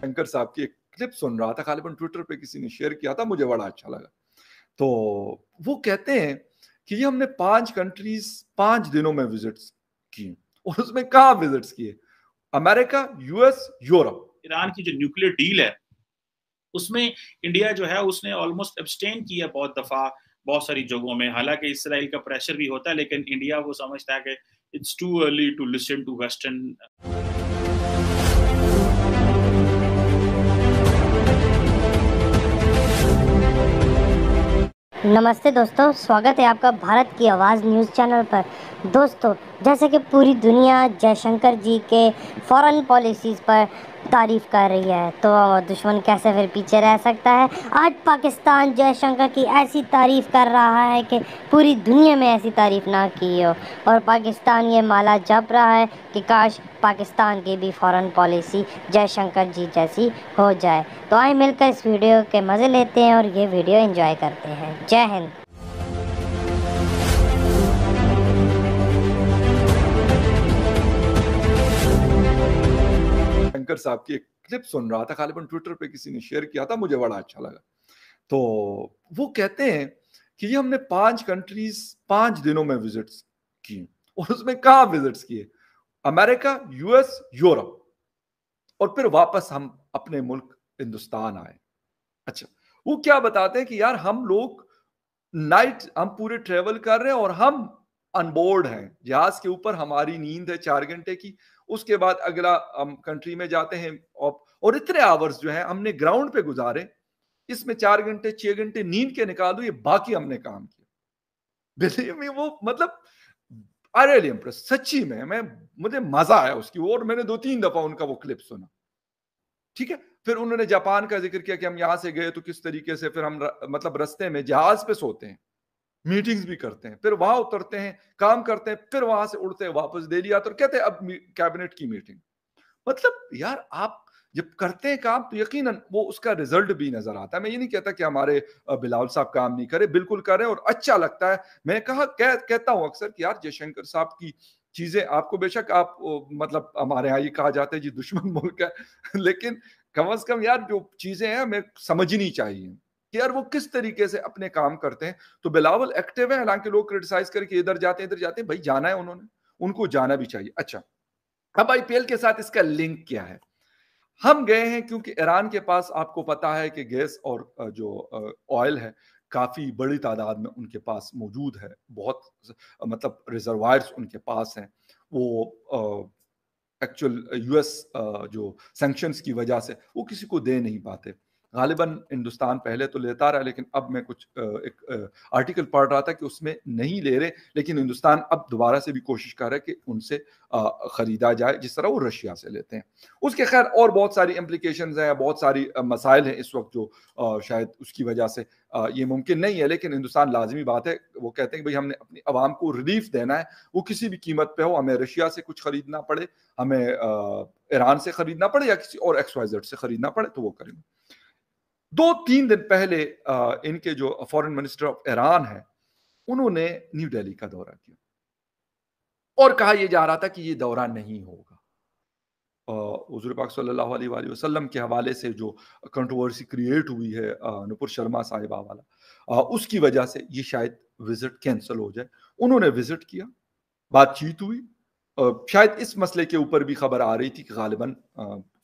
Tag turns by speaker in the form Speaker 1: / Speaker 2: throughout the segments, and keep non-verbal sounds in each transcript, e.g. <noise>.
Speaker 1: शंकर साहब की एक क्लिप सुन रहा था खालिबन ट्विटर पे किसी ने शेयर किया था मुझे बड़ा अच्छा लगा तो वो कहते हैं कि ये हमने पांच कंट्रीज पांच दिनों में विजिट्स की और उसमें कहा विजिट्स किए अमेरिका यूएस यूरोप ईरान
Speaker 2: की जो न्यूक्लियर डील है उसमें इंडिया जो है उसने ऑलमोस्ट एब्सटेन किया बहुत दफा बहुत सारी जगहों में हालांकि इसराइल का प्रेशर भी होता है लेकिन इंडिया वो समझता है कि it's too early to listen to western
Speaker 3: नमस्ते दोस्तों स्वागत है आपका भारत की आवाज़ न्यूज़ चैनल पर दोस्तों जैसे कि पूरी दुनिया जयशंकर जी के फॉरेन पॉलिसीज़ पर तारीफ़ कर रही है तो दुश्मन कैसे फिर पीछे रह सकता है आज पाकिस्तान जयशंकर की ऐसी तारीफ़ कर रहा है कि पूरी दुनिया में ऐसी तारीफ़ ना की हो और पाकिस्तान ये माला जप रहा है कि काश पाकिस्तान की भी फॉरेन पॉलिसी जयशंकर जी जैसी हो जाए तो आए मिलकर इस वीडियो के मज़े लेते हैं और ये वीडियो इंजॉय करते हैं जय हिंद
Speaker 1: अनवर साहब की एक क्लिप सुन रहा था खालिबन ट्विटर पे किसी ने शेयर किया था मुझे बड़ा अच्छा लगा तो वो कहते हैं कि ये हमने पांच कंट्रीज पांच दिनों में विजिट्स की और उसमें कहा विजिट्स किए अमेरिका यूएस यूरोप और फिर वापस हम अपने मुल्क हिंदुस्तान आए अच्छा वो क्या बताते हैं कि यार हम लोग नाइट हम पूरे ट्रेवल कर रहे हैं और हम अनबोर्ड हैं जहाज के ऊपर हमारी नींद है चार घंटे की उसके बाद अगला हम कंट्री में जाते हैं और इतने आवर्स जो है हमने ग्राउंड पे गुजारे इसमें चार घंटे छह घंटे नींद के निकालो ये बाकी हमने काम किया बिलीव में वो मतलब सच्ची में मैं मुझे मजा आया उसकी और मैंने दो तीन दफा उनका वो क्लिप सुना ठीक है फिर उन्होंने जापान का जिक्र किया कि हम यहां से गए तो किस तरीके से फिर हम मतलब रस्ते में जहाज पे सोते हैं मीटिंग्स भी करते हैं फिर वहां उतरते हैं काम करते हैं फिर वहां से उड़ते हैं वापस दिल्ली आते और कहते हैं अब कैबिनेट की मीटिंग मतलब यार आप जब करते हैं काम तो यकीन वो उसका रिजल्ट भी नजर आता है मैं ये नहीं कहता कि हमारे बिलावल साहब काम नहीं करे बिल्कुल करें और अच्छा लगता है मैं कहा कह, कहता हूं अक्सर कि यार जयशंकर साहब की चीजें आपको बेशक आप मतलब हमारे यहाँ ये कहा जाता है जी दुश्मन मुल्क है <laughs> लेकिन कम अज कम यार जो चीजें हैं हमें समझनी चाहिए कि यार वो किस तरीके से अपने काम करते हैं तो बिलावल एक्टिव है हालांकि लोग क्रिटिसाइज करके इधर जाते हैं इधर जाते हैं भाई जाना है उन्होंने उनको जाना भी चाहिए अच्छा अब आईपीएल के साथ इसका लिंक क्या है हम गए हैं क्योंकि ईरान के पास आपको पता है कि गैस और जो ऑयल है काफ़ी बड़ी तादाद में उनके पास मौजूद है बहुत मतलब रिजर्वायर्स उनके पास हैं वो एक्चुअल यूएस जो सेंक्शन की वजह से वो किसी को दे नहीं पाते गालिबा हिंदुस्तान पहले तो लेता रहा लेकिन अब मैं कुछ एक आर्टिकल पढ़ रहा था कि उसमें नहीं ले रहे लेकिन हिंदुस्तान अब दोबारा से भी कोशिश कर रहा है कि उनसे ख़रीदा जाए जिस तरह वो रशिया से लेते हैं उसके खैर और बहुत सारी इम्प्लीकेशन हैं बहुत सारी मसाइल हैं इस वक्त जो शायद उसकी वजह से ये मुमकिन नहीं है लेकिन हिंदुस्तान लाजमी बात है वो कहते हैं कि भाई हमने अपनी आवाम को रिलीफ देना है वो किसी भी कीमत पर हो हमें रशिया से कुछ खरीदना पड़े हमें ईरान से खरीदना पड़े या किसी और एक्सवाइजर से खरीदना पड़े तो वो करेंगे दो तीन दिन पहले इनके जो फॉरेन मिनिस्टर ऑफ ईरान है उन्होंने न्यू दिल्ली का दौरा किया और कहा यह जा रहा था कि ये दौरा नहीं होगा हजूर पाक सल्लल्लाहु अलैहि वसल्लम के हवाले से जो कंट्रोवर्सी क्रिएट हुई है नुपुर शर्मा साहिबा वाला उसकी वजह से ये शायद विजिट कैंसिल हो जाए उन्होंने विजिट किया बातचीत हुई शायद इस मसले के ऊपर भी खबर आ रही थी कि गालिबा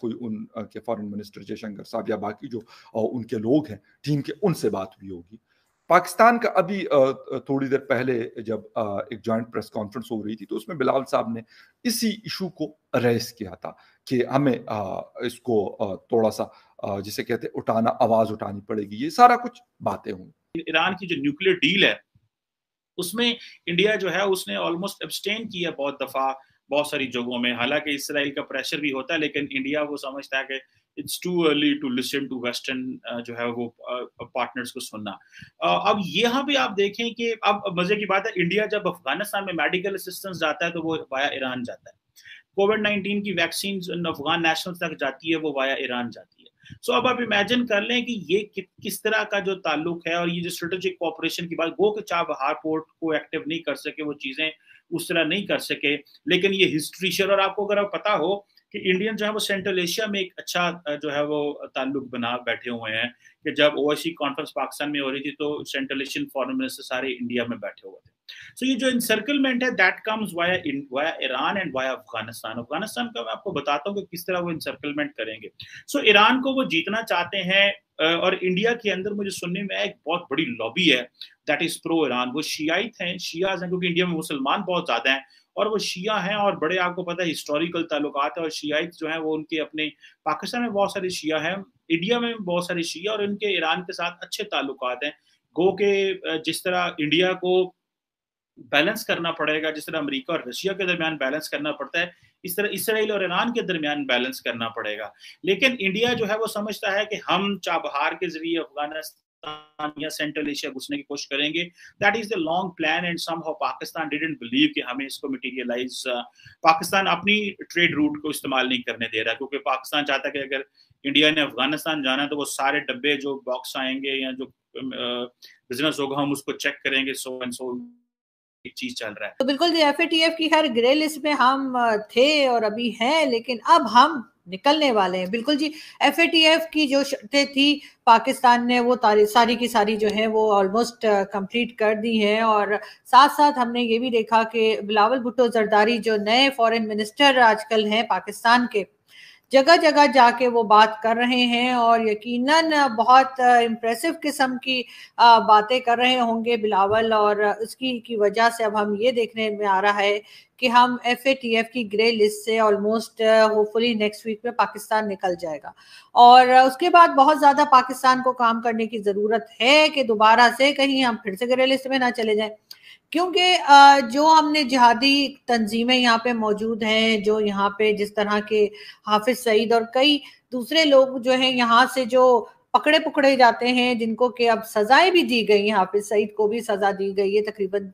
Speaker 1: कोई उन के फॉरेन मिनिस्टर जयशंकर साहब या बाकी जो उनके लोग हैं टीम के उनसे बात हुई होगी पाकिस्तान का अभी थोड़ी देर पहले जब एक जॉइंट प्रेस कॉन्फ्रेंस हो रही थी तो उसमें बिलाल साहब ने इसी इशू को रेस किया था कि हमें इसको थोड़ा सा जिसे कहते हैं उठाना आवाज उठानी पड़ेगी ये सारा कुछ बातें होंगी
Speaker 2: ईरान की जो न्यूक्लियर डील है उसमें इंडिया जो है उसने ऑलमोस्ट एब्सटेन किया बहुत दफा बहुत सारी जगहों में हालांकि इसराइल का प्रेशर भी होता है लेकिन इंडिया वो समझता है कि it's too early to listen to western जो है वो पार्टनर्स को सुनना अब यहाँ भी आप देखें कि अब मजे की बात है इंडिया जब अफगानिस्तान में मेडिकल असिस्टेंस जाता है तो वो वाया ईरान जाता है कोविड नाइन्टीन की वैक्सीन अफगान नेशनल तक जाती है वो वाया ईरान जाती है सो so, अब आप इमेजिन कर लें कि ये कि, किस तरह का जो ताल्लुक है और ये जो स्ट्रेटेजिक कॉपरेशन की बात गो के चाबहार पोर्ट को एक्टिव नहीं कर सके वो चीज़ें उस तरह नहीं कर सके लेकिन ये हिस्ट्री शर और आपको अगर पता हो कि इंडियन जो है वो सेंट्रल एशिया में एक अच्छा जो है वो ताल्लुक बना बैठे हुए हैं कि जब ओवरसी कॉन्फ्रेंस पाकिस्तान में हो रही थी तो सेंट्रल एशियन फॉरन मिनिस्टर सारे इंडिया में बैठे हुए थे सो so, ये जो इंसर्कलमेंट है that comes via via Iran and via Afghanistan Afghanistan का मैं आपको बताता हूँ कि किस तरह वो इंसर्कलमेंट करेंगे सो so, ईरान को वो जीतना चाहते हैं और इंडिया के अंदर मुझे सुनने में एक बहुत बड़ी लॉबी है दैट इज प्रो ईरान वो शियाइत हैं शियाज हैं क्योंकि इंडिया में मुसलमान बहुत ज्यादा हैं और वो शिया हैं और बड़े आपको पता है हिस्टोरिकल ताल्लुकात है और शियाइत जो है वो उनके अपने पाकिस्तान में बहुत सारे शिया हैं इंडिया में भी बहुत सारे शिया और इनके ईरान के साथ अच्छे ताल्लुकात हैं गो के जिस तरह इंडिया को बैलेंस करना पड़ेगा जिस तरह अमरीका और रशिया के दरमियान बैलेंस करना पड़ता है इस तरह इसराइल और ईरान के दरमियान बैलेंस करना पड़ेगा लेकिन इंडिया जो है वो समझता है कि हम चाबहार के जरिए अफगानिस्तान या सेंट्रल एशिया घुसने की कोशिश करेंगे that is the long plan and somehow Pakistan didn't believe कि हमें इसको मटीरियलाइज uh, पाकिस्तान अपनी ट्रेड रूट को इस्तेमाल नहीं करने दे रहा क्योंकि पाकिस्तान चाहता है कि अगर इंडिया ने अफगानिस्तान जाना है तो वो सारे डब्बे जो बॉक्स आएंगे या जो बिजनेस uh, होगा हम उसको चेक करेंगे सो एंड सो चीज चल रहा है
Speaker 3: तो बिल्कुल एफ की खैर ग्रे लिस्ट में हम थे और अभी हैं लेकिन अब हम निकलने वाले हैं बिल्कुल जी एफ की जो शर्तें थी पाकिस्तान ने वो सारी की सारी जो है वो ऑलमोस्ट कंप्लीट कर दी हैं और साथ साथ हमने ये भी देखा कि बिलावल भुट्टो जरदारी जो नए फॉरेन मिनिस्टर आजकल हैं पाकिस्तान के जगह जगह जाके वो बात कर रहे हैं और यकीनन बहुत इम्प्रेसिव किस्म की बातें कर रहे होंगे बिलावल और उसकी की वजह से अब हम ये देखने में आ रहा है कि हम एफ ए टी एफ की ग्रे लिस्ट से ऑलमोस्ट होपफुली नेक्स्ट वीक में पाकिस्तान निकल जाएगा और उसके बाद बहुत ज़्यादा पाकिस्तान को काम करने की ज़रूरत है कि दोबारा से कहीं हम फिर से ग्रे लिस्ट में ना चले जाएं क्योंकि जो हमने जिहादी तंजीमें यहाँ पे मौजूद हैं जो यहाँ पे जिस तरह के हाफिज सईद और कई दूसरे लोग जो हैं यहाँ से जो पकड़े पकड़े जाते हैं जिनको के अब सजाएं भी दी गई हैं हाफिज सईद को भी सजा दी गई है तकरीबन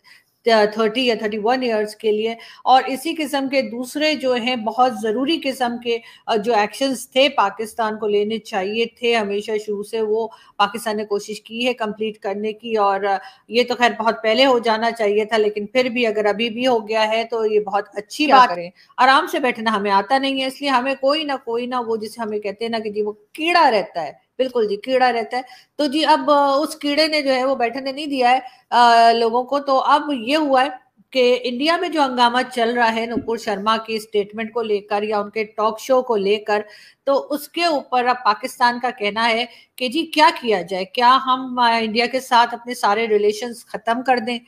Speaker 3: थर्टी या थर्टी वन ईयर्स के लिए और इसी किस्म के दूसरे जो हैं बहुत ज़रूरी किस्म के जो एक्शंस थे पाकिस्तान को लेने चाहिए थे हमेशा शुरू से वो पाकिस्तान ने कोशिश की है कंप्लीट करने की और ये तो खैर बहुत पहले हो जाना चाहिए था लेकिन फिर भी अगर अभी भी हो गया है तो ये बहुत अच्छी बात है आराम से बैठना हमें आता नहीं है इसलिए हमें कोई ना कोई ना वो जिसे हमें कहते हैं ना कि जी वो कीड़ा रहता है बिल्कुल जी कीड़ा रहता है तो जी अब उस कीड़े ने जो है वो बैठने नहीं दिया है आ, लोगों को तो अब ये हुआ है कि इंडिया में जो हंगामा चल रहा है नुपुर शर्मा की स्टेटमेंट को लेकर या उनके टॉक शो को लेकर तो उसके ऊपर अब पाकिस्तान का कहना है कि जी क्या किया जाए क्या हम इंडिया के साथ अपने सारे रिलेशंस खत्म कर दें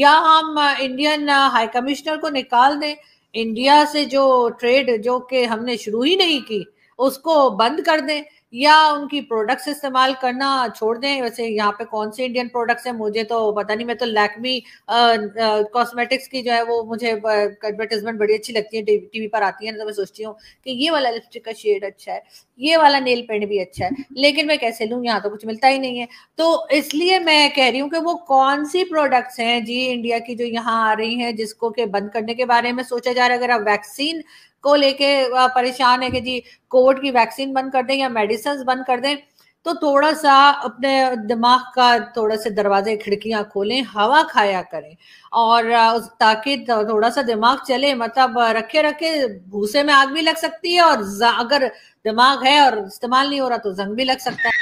Speaker 3: या हम इंडियन हाई कमिश्नर को निकाल दें इंडिया से जो ट्रेड जो कि हमने शुरू ही नहीं की उसको बंद कर दें या उनकी प्रोडक्ट्स इस्तेमाल करना छोड़ दें वैसे यहाँ पे कौन से इंडियन प्रोडक्ट्स हैं मुझे तो पता नहीं मैं तो लैकमी कॉस्मेटिक्स की जो है वो मुझे एडवर्टीजमेंट बड़ी अच्छी लगती है टीवी पर आती है ना तो मैं सोचती हूँ कि ये वाला लिपस्टिक का शेड अच्छा है ये वाला नेल पेंट भी अच्छा है लेकिन मैं कैसे लूँ यहाँ तो कुछ मिलता ही नहीं है तो इसलिए मैं कह रही हूँ कि वो कौन सी प्रोडक्ट्स हैं जी इंडिया की जो यहाँ आ रही हैं जिसको के बंद करने के बारे में सोचा जा रहा है अगर आप वैक्सीन को लेके परेशान है कि जी कोविड की वैक्सीन बंद कर दें या मेडिसिन बंद कर दें तो थोड़ा सा अपने दिमाग का थोड़ा से दरवाजे खिड़कियां खोलें हवा खाया करें और ताकि थोड़ा सा दिमाग चले मतलब रखे रखे भूसे में आग भी लग सकती है और अगर दिमाग है और इस्तेमाल नहीं हो रहा तो जंग भी लग सकता है